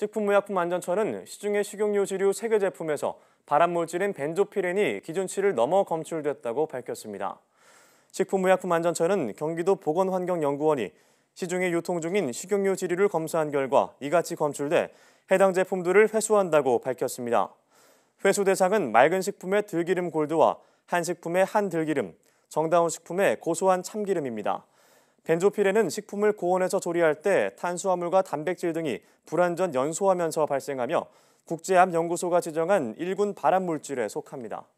식품의약품안전처는 시중의 식용유 지류 3개 제품에서 발암물질인 벤조피렌이 기준치를 넘어 검출됐다고 밝혔습니다. 식품의약품안전처는 경기도 보건환경연구원이 시중에 유통 중인 식용유 지류를 검사한 결과 이같이 검출돼 해당 제품들을 회수한다고 밝혔습니다. 회수 대상은 맑은 식품의 들기름 골드와 한식품의 한들기름, 정다운 식품의 고소한 참기름입니다. 벤조필에는 식품을 고온해서 조리할 때 탄수화물과 단백질 등이 불완전 연소하면서 발생하며 국제암연구소가 지정한 1군 발암물질에 속합니다.